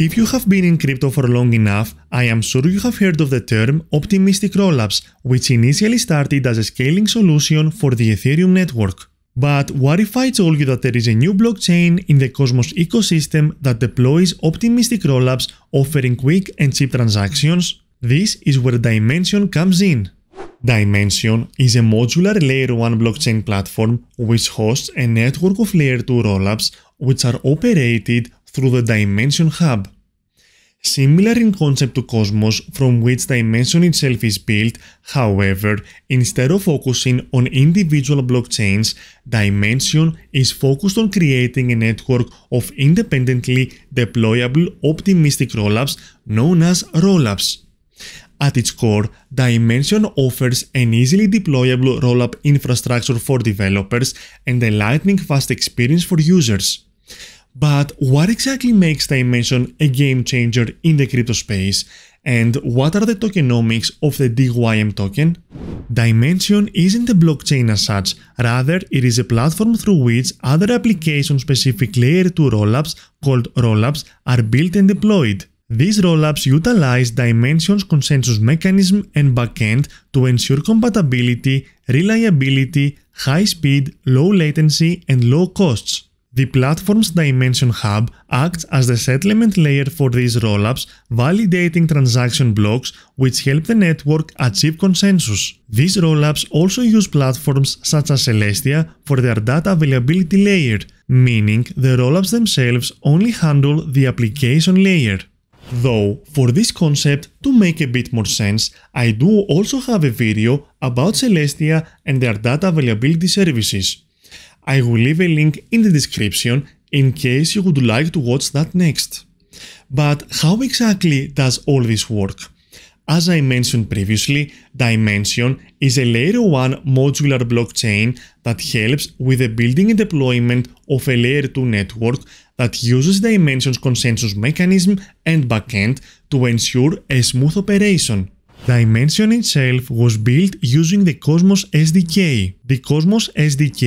If you have been in crypto for long enough, I am sure you have heard of the term optimistic rollups, which initially started as a scaling solution for the Ethereum network. But what if I told you that there is a new blockchain in the Cosmos ecosystem that deploys optimistic rollups offering quick and cheap transactions? This is where Dimension comes in. Dimension is a modular Layer 1 blockchain platform which hosts a network of Layer 2 rollups which are operated through the Dimension Hub. Similar in concept to Cosmos, from which Dimension itself is built, however, instead of focusing on individual blockchains, Dimension is focused on creating a network of independently deployable optimistic rollups known as rollups. At its core, Dimension offers an easily deployable rollup infrastructure for developers and a lightning-fast experience for users. But what exactly makes Dimension a game changer in the crypto space and what are the tokenomics of the DYM token? Dimension isn't a blockchain as such, rather it is a platform through which other application-specific layer 2 rollups called rollups are built and deployed. These rollups utilize Dimension's consensus mechanism and backend to ensure compatibility, reliability, high speed, low latency, and low costs. The platform's Dimension Hub acts as the settlement layer for these rollups, validating transaction blocks which help the network achieve consensus. These rollups also use platforms such as Celestia for their data availability layer, meaning the rollups themselves only handle the application layer. Though, for this concept to make a bit more sense, I do also have a video about Celestia and their data availability services. I will leave a link in the description in case you would like to watch that next. But how exactly does all this work? As I mentioned previously, Dimension is a layer 1 modular blockchain that helps with the building and deployment of a layer 2 network that uses Dimension's consensus mechanism and backend to ensure a smooth operation. Dimension itself was built using the Cosmos SDK. The Cosmos SDK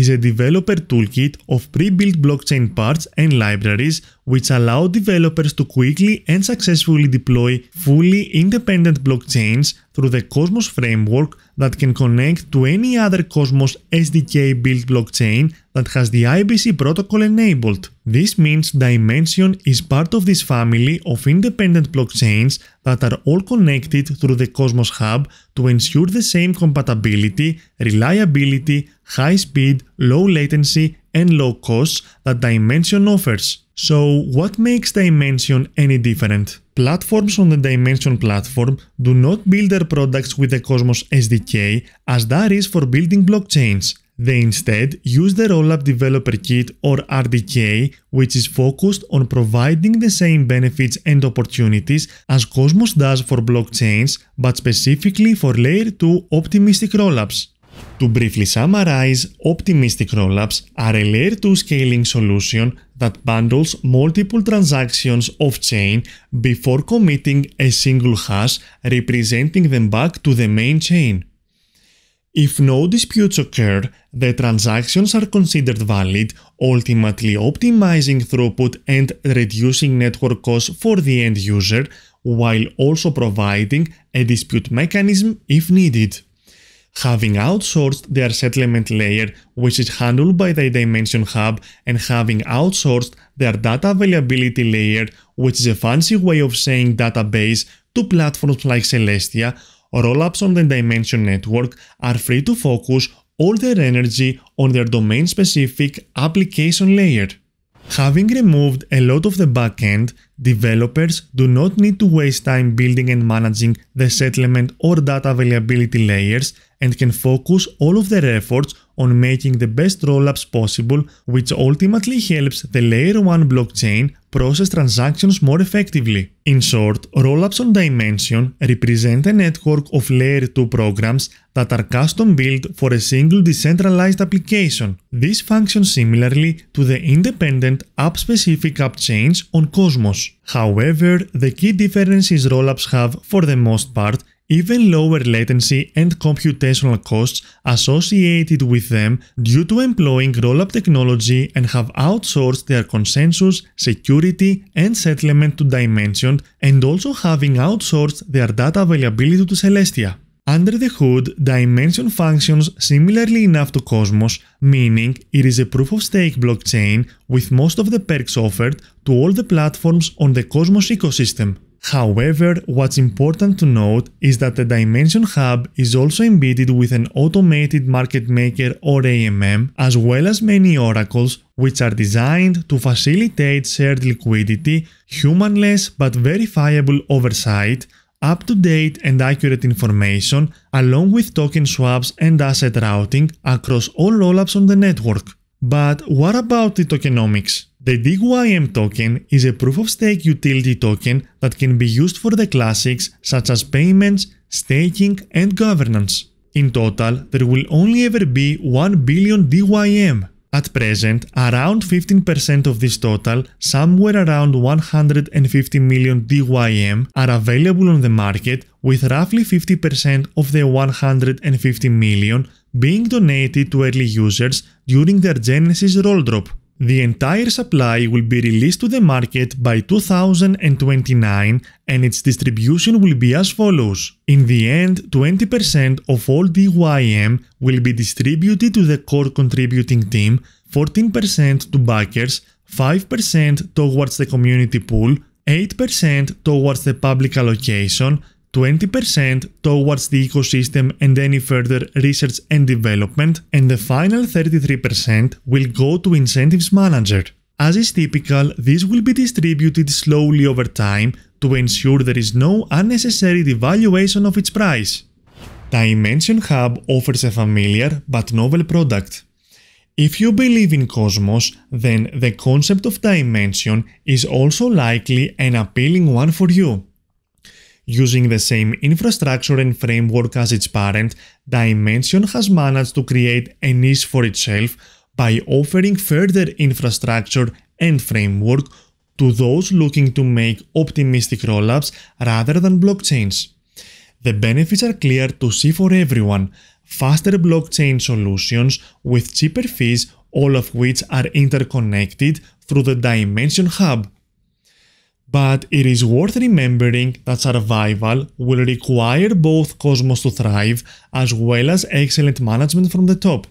is a developer toolkit of pre-built blockchain parts and libraries which allow developers to quickly and successfully deploy fully independent blockchains through the Cosmos framework that can connect to any other Cosmos SDK built blockchain that has the IBC protocol enabled. This means Dimension is part of this family of independent blockchains that are all connected through the Cosmos Hub to ensure the same compatibility, reliability, high speed, low latency, and low costs that Dimension offers. So, what makes Dimension any different? Platforms on the Dimension platform do not build their products with the Cosmos SDK as that is for building blockchains. They instead use the Rollup Developer Kit or RDK, which is focused on providing the same benefits and opportunities as Cosmos does for blockchains, but specifically for Layer 2 optimistic rollups. To briefly summarize, optimistic rollups are a layer 2 scaling solution that bundles multiple transactions off-chain before committing a single hash, representing them back to the main chain. If no disputes occur, the transactions are considered valid, ultimately optimizing throughput and reducing network costs for the end user, while also providing a dispute mechanism if needed. Having outsourced their settlement layer, which is handled by the Dimension Hub, and having outsourced their data availability layer, which is a fancy way of saying database, to platforms like Celestia, Rollups on the Dimension network are free to focus all their energy on their domain-specific application layer. Having removed a lot of the backend, developers do not need to waste time building and managing the settlement or data availability layers and can focus all of their efforts on making the best rollups possible, which ultimately helps the Layer 1 blockchain process transactions more effectively. In short, rollups on Dimension represent a network of Layer 2 programs that are custom built for a single decentralized application. This functions similarly to the independent app-specific app chains on Cosmos. However, the key difference is rollups have, for the most part, even lower latency and computational costs associated with them due to employing rollup technology and have outsourced their consensus, security, and settlement to Dimension and also having outsourced their data availability to Celestia. Under the hood, Dimension functions similarly enough to Cosmos, meaning it is a proof-of-stake blockchain with most of the perks offered to all the platforms on the Cosmos ecosystem. However, what's important to note is that the Dimension Hub is also embedded with an automated market maker or AMM, as well as many oracles which are designed to facilitate shared liquidity, humanless but verifiable oversight, up-to-date and accurate information, along with token swaps and asset routing across all rollups on the network. But what about the tokenomics? The DYM token is a proof-of-stake utility token that can be used for the classics such as payments, staking, and governance. In total, there will only ever be 1 billion DYM. At present, around 15% of this total, somewhere around 150 million DYM, are available on the market, with roughly 50% of the 150 million being donated to early users during their Genesis drop. The entire supply will be released to the market by 2029 and its distribution will be as follows. In the end, 20% of all DYM will be distributed to the core contributing team, 14% to backers, 5% towards the community pool, 8% towards the public allocation, 20% towards the ecosystem and any further research and development, and the final 33% will go to incentives manager. As is typical, this will be distributed slowly over time to ensure there is no unnecessary devaluation of its price. Dimension Hub offers a familiar but novel product. If you believe in Cosmos, then the concept of dimension is also likely an appealing one for you. Using the same infrastructure and framework as its parent, Dimension has managed to create a niche for itself by offering further infrastructure and framework to those looking to make optimistic rollups rather than blockchains. The benefits are clear to see for everyone, faster blockchain solutions with cheaper fees all of which are interconnected through the Dimension Hub. But it is worth remembering that survival will require both Cosmos to thrive as well as excellent management from the top.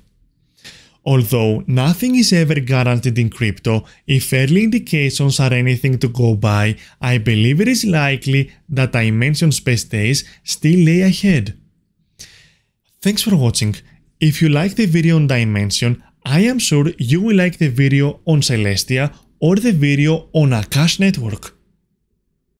Although nothing is ever guaranteed in crypto, if early indications are anything to go by, I believe it is likely that I mentioned space days still lay ahead. Thanks for watching. If you like the video on Dimension, I am sure you will like the video on Celestia or the video on Akash Network.